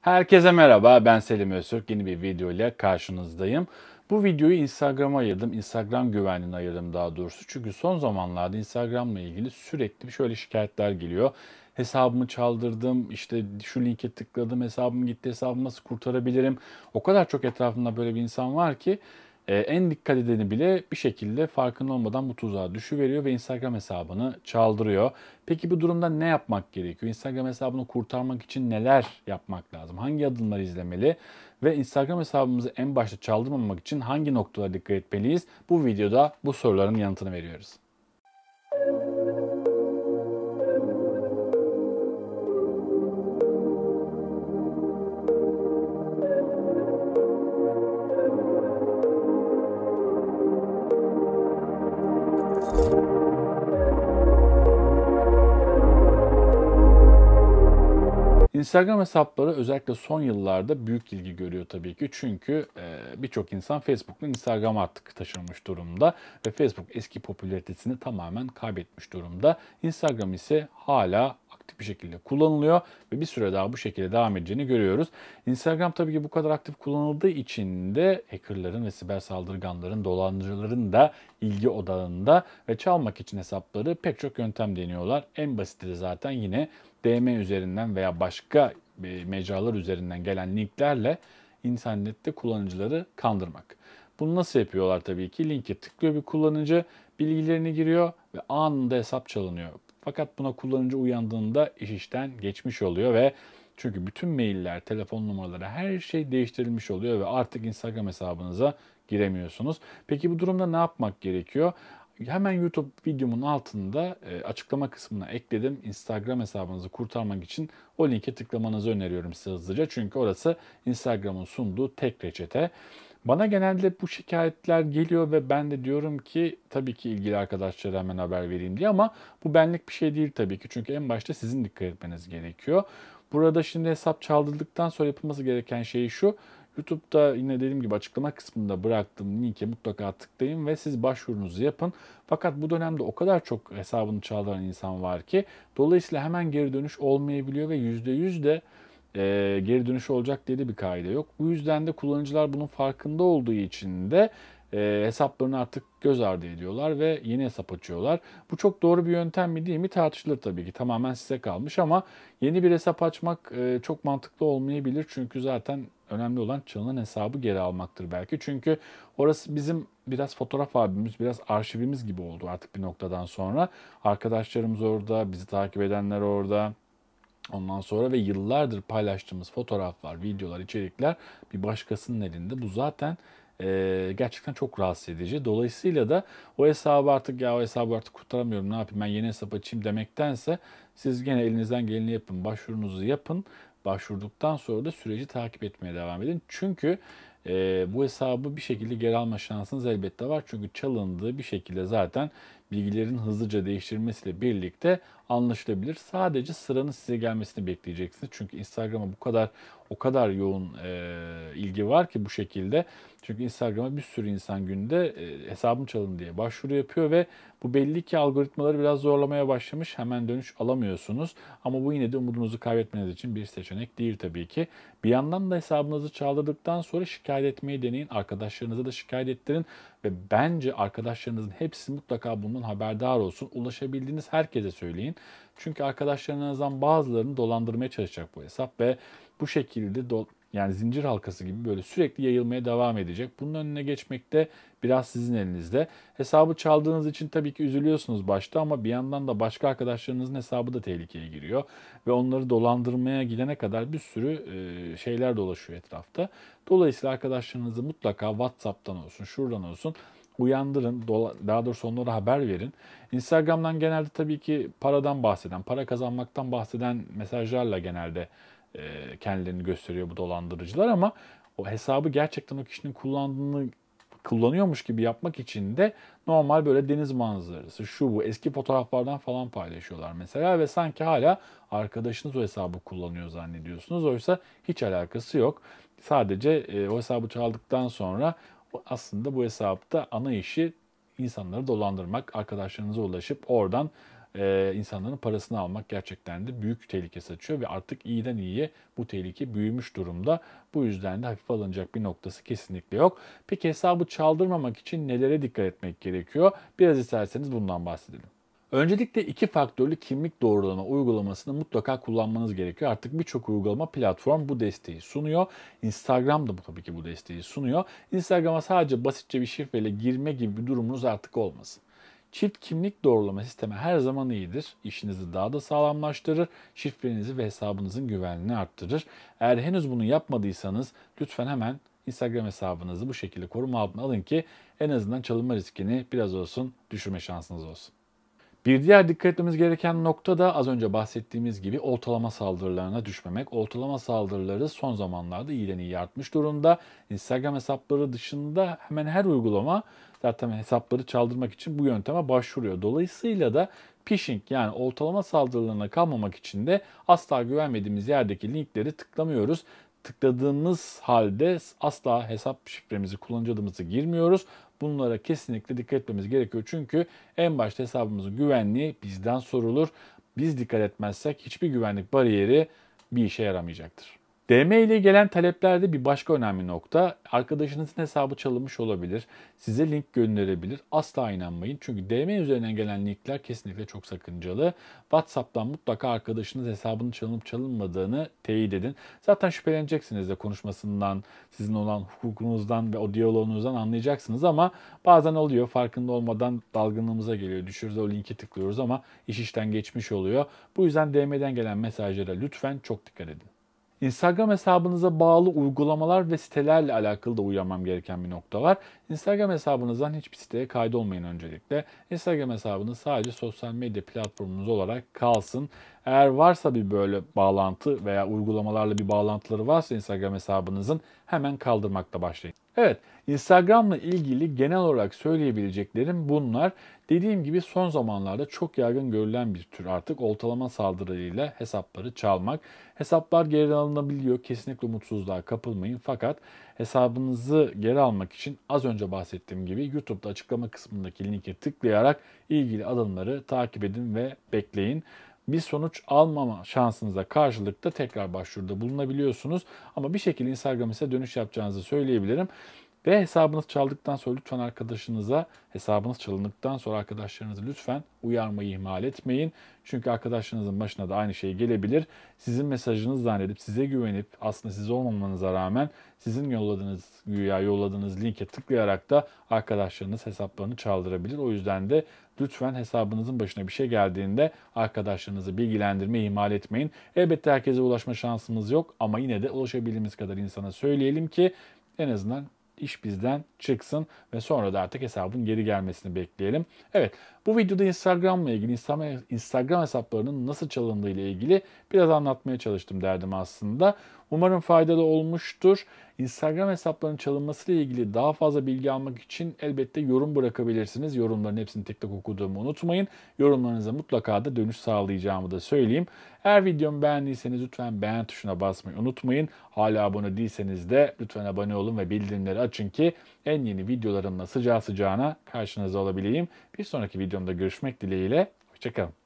Herkese merhaba, ben Selim Öztürk. Yeni bir video ile karşınızdayım. Bu videoyu Instagram'a ayırdım. Instagram güvenliğine ayırdım daha doğrusu. Çünkü son zamanlarda Instagram'la ilgili sürekli şöyle şikayetler geliyor. Hesabımı çaldırdım, işte şu linke tıkladım, hesabım gitti, hesabımı nasıl kurtarabilirim? O kadar çok etrafımda böyle bir insan var ki ee, en dikkat edeni bile bir şekilde farkında olmadan bu tuzağa düşüveriyor ve Instagram hesabını çaldırıyor. Peki bu durumda ne yapmak gerekiyor? Instagram hesabını kurtarmak için neler yapmak lazım? Hangi adımları izlemeli? Ve Instagram hesabımızı en başta çaldırmamak için hangi noktalara dikkat etmeliyiz? Bu videoda bu soruların yanıtını veriyoruz. Instagram hesapları özellikle son yıllarda büyük ilgi görüyor tabii ki. Çünkü e, birçok insan Facebook'la Instagram artık taşınmış durumda ve Facebook eski popülaritesini tamamen kaybetmiş durumda. Instagram ise hala aktif bir şekilde kullanılıyor ve bir süre daha bu şekilde devam edeceğini görüyoruz. Instagram tabii ki bu kadar aktif kullanıldığı için de hackerların ve siber saldırganların, dolandırıcıların da ilgi odağında ve çalmak için hesapları pek çok yöntem deniyorlar. En basiti de zaten yine DM üzerinden veya başka e, mecralar üzerinden gelen linklerle internette kullanıcıları kandırmak. Bunu nasıl yapıyorlar tabii ki? Linke tıklıyor bir kullanıcı, bilgilerini giriyor ve anında hesap çalınıyor. Fakat buna kullanıcı uyandığında iş işten geçmiş oluyor ve çünkü bütün mailler, telefon numaraları her şey değiştirilmiş oluyor ve artık Instagram hesabınıza giremiyorsunuz. Peki bu durumda ne yapmak gerekiyor? Hemen YouTube videomun altında e, açıklama kısmına ekledim. Instagram hesabınızı kurtarmak için o linke tıklamanızı öneriyorum size hızlıca. Çünkü orası Instagram'ın sunduğu tek reçete. Bana genelde bu şikayetler geliyor ve ben de diyorum ki tabii ki ilgili arkadaşlara hemen haber vereyim diye ama bu benlik bir şey değil tabii ki. Çünkü en başta sizin dikkat etmeniz gerekiyor. Burada şimdi hesap çaldırdıktan sonra yapılması gereken şey şu. YouTube'da yine dediğim gibi açıklama kısmında bıraktığım linke mutlaka tıklayın ve siz başvurunuzu yapın. Fakat bu dönemde o kadar çok hesabını çaldıran insan var ki dolayısıyla hemen geri dönüş olmayabiliyor ve %100 de e, geri dönüş olacak diye de bir kaide yok. Bu yüzden de kullanıcılar bunun farkında olduğu için de e, hesaplarını artık göz ardı ediyorlar ve yeni hesap açıyorlar. Bu çok doğru bir yöntem mi değil mi tartışılır tabii ki tamamen size kalmış ama yeni bir hesap açmak e, çok mantıklı olmayabilir. Çünkü zaten önemli olan çalınan hesabı geri almaktır belki. Çünkü orası bizim biraz fotoğraf abimiz, biraz arşivimiz gibi oldu artık bir noktadan sonra. Arkadaşlarımız orada, bizi takip edenler orada, Ondan sonra ve yıllardır paylaştığımız fotoğraflar, videolar, içerikler bir başkasının elinde. Bu zaten e, gerçekten çok rahatsız edici. Dolayısıyla da o hesabı artık ya o hesabı artık kurtaramıyorum ne yapayım ben yeni hesap açayım demektense siz gene elinizden geleni yapın, başvurunuzu yapın. Başvurduktan sonra da süreci takip etmeye devam edin. Çünkü e, bu hesabı bir şekilde geri alma şansınız elbette var. Çünkü çalındığı bir şekilde zaten bilgilerin hızlıca değiştirmesiyle birlikte anlaşılabilir. Sadece sıranın size gelmesini bekleyeceksiniz. Çünkü Instagram'a bu kadar o kadar yoğun e, ilgi var ki bu şekilde. Çünkü Instagram'a bir sürü insan günde e, hesabım çalın diye başvuru yapıyor ve bu belli ki algoritmaları biraz zorlamaya başlamış. Hemen dönüş alamıyorsunuz. Ama bu yine de umudunuzu kaybetmeniz için bir seçenek değil tabii ki. Bir yandan da hesabınızı çaldırdıktan sonra şikayet etmeyi deneyin. Arkadaşlarınıza da şikayet ettirin. Ve bence arkadaşlarınızın hepsi mutlaka bundan haberdar olsun. Ulaşabildiğiniz herkese söyleyin. Çünkü arkadaşlarınızdan bazılarını dolandırmaya çalışacak bu hesap ve bu şekilde do- yani zincir halkası gibi böyle sürekli yayılmaya devam edecek. Bunun önüne geçmek de biraz sizin elinizde. Hesabı çaldığınız için tabii ki üzülüyorsunuz başta ama bir yandan da başka arkadaşlarınızın hesabı da tehlikeye giriyor. Ve onları dolandırmaya gidene kadar bir sürü e, şeyler dolaşıyor etrafta. Dolayısıyla arkadaşlarınızı mutlaka WhatsApp'tan olsun, şuradan olsun uyandırın, daha doğrusu onlara haber verin. Instagram'dan genelde tabii ki paradan bahseden, para kazanmaktan bahseden mesajlarla genelde e, kendilerini gösteriyor bu dolandırıcılar ama o hesabı gerçekten o kişinin kullandığını kullanıyormuş gibi yapmak için de normal böyle deniz manzarası, şu bu eski fotoğraflardan falan paylaşıyorlar mesela ve sanki hala arkadaşınız o hesabı kullanıyor zannediyorsunuz. Oysa hiç alakası yok. Sadece e, o hesabı çaldıktan sonra aslında bu hesapta ana işi insanları dolandırmak, arkadaşlarınıza ulaşıp oradan e, insanların parasını almak gerçekten de büyük tehlike saçıyor ve artık iyiden iyiye bu tehlike büyümüş durumda. Bu yüzden de hafif alınacak bir noktası kesinlikle yok. Peki hesabı çaldırmamak için nelere dikkat etmek gerekiyor? Biraz isterseniz bundan bahsedelim. Öncelikle iki faktörlü kimlik doğrulama uygulamasını mutlaka kullanmanız gerekiyor. Artık birçok uygulama platform bu desteği sunuyor. Instagram da tabii ki bu desteği sunuyor. Instagram'a sadece basitçe bir şifreyle girme gibi bir durumunuz artık olmasın. Çift kimlik doğrulama sistemi her zaman iyidir. İşinizi daha da sağlamlaştırır, şifrenizi ve hesabınızın güvenliğini arttırır. Eğer henüz bunu yapmadıysanız lütfen hemen Instagram hesabınızı bu şekilde koruma altına alın ki en azından çalınma riskini biraz olsun düşürme şansınız olsun. Bir diğer dikkat etmemiz gereken nokta da az önce bahsettiğimiz gibi oltalama saldırılarına düşmemek. Oltalama saldırıları son zamanlarda iyiden iyi artmış durumda. Instagram hesapları dışında hemen her uygulama zaten hesapları çaldırmak için bu yönteme başvuruyor. Dolayısıyla da phishing yani oltalama saldırılarına kalmamak için de asla güvenmediğimiz yerdeki linkleri tıklamıyoruz tıkladığımız halde asla hesap şifremizi, kullanıcı adımızı girmiyoruz. Bunlara kesinlikle dikkat etmemiz gerekiyor. Çünkü en başta hesabımızın güvenliği bizden sorulur. Biz dikkat etmezsek hiçbir güvenlik bariyeri bir işe yaramayacaktır. DM ile gelen taleplerde bir başka önemli nokta arkadaşınızın hesabı çalınmış olabilir. Size link gönderebilir. Asla inanmayın. Çünkü DM üzerinden gelen linkler kesinlikle çok sakıncalı. WhatsApp'tan mutlaka arkadaşınız hesabının çalınıp çalınmadığını teyit edin. Zaten şüpheleneceksiniz de konuşmasından, sizin olan hukukunuzdan ve o diyaloğunuzdan anlayacaksınız ama bazen oluyor farkında olmadan dalgınlığımıza geliyor. Düşürüz o linki tıklıyoruz ama iş işten geçmiş oluyor. Bu yüzden DM'den gelen mesajlara lütfen çok dikkat edin. Instagram hesabınıza bağlı uygulamalar ve sitelerle alakalı da uyarmam gereken bir nokta var. Instagram hesabınızdan hiçbir siteye kaydolmayın öncelikle. Instagram hesabınız sadece sosyal medya platformunuz olarak kalsın. Eğer varsa bir böyle bağlantı veya uygulamalarla bir bağlantıları varsa Instagram hesabınızın hemen kaldırmakta başlayın. Evet, Instagram'la ilgili genel olarak söyleyebileceklerim bunlar. Dediğim gibi son zamanlarda çok yaygın görülen bir tür artık oltalama saldırıyla hesapları çalmak. Hesaplar geri alınabiliyor. Kesinlikle umutsuzluğa kapılmayın. Fakat hesabınızı geri almak için az önce bahsettiğim gibi YouTube'da açıklama kısmındaki linke tıklayarak ilgili adımları takip edin ve bekleyin bir sonuç almama şansınıza karşılık da tekrar başvuruda bulunabiliyorsunuz. Ama bir şekilde Instagram ise dönüş yapacağınızı söyleyebilirim. Ve hesabınız çaldıktan sonra lütfen arkadaşınıza, hesabınız çalındıktan sonra arkadaşlarınızı lütfen uyarmayı ihmal etmeyin. Çünkü arkadaşlarınızın başına da aynı şey gelebilir. Sizin mesajınızı zannedip size güvenip aslında siz olmamanıza rağmen sizin yolladığınız güya yolladığınız linke tıklayarak da arkadaşlarınız hesaplarını çaldırabilir. O yüzden de lütfen hesabınızın başına bir şey geldiğinde arkadaşlarınızı bilgilendirmeyi ihmal etmeyin. Elbette herkese ulaşma şansımız yok ama yine de ulaşabildiğimiz kadar insana söyleyelim ki en azından iş bizden çıksın ve sonra da artık hesabın geri gelmesini bekleyelim. Evet bu videoda Instagram'la ilgili, Instagram hesaplarının nasıl çalındığı ile ilgili biraz anlatmaya çalıştım derdim aslında. Umarım faydalı olmuştur. Instagram hesaplarının çalınması ile ilgili daha fazla bilgi almak için elbette yorum bırakabilirsiniz. Yorumların hepsini tek tek okuduğumu unutmayın. Yorumlarınıza mutlaka da dönüş sağlayacağımı da söyleyeyim. Eğer videomu beğendiyseniz lütfen beğen tuşuna basmayı unutmayın. Hala abone değilseniz de lütfen abone olun ve bildirimleri açın ki en yeni videolarımla sıcağı sıcağına karşınızda alabileyim. Bir sonraki videomda görüşmek dileğiyle. Hoşçakalın.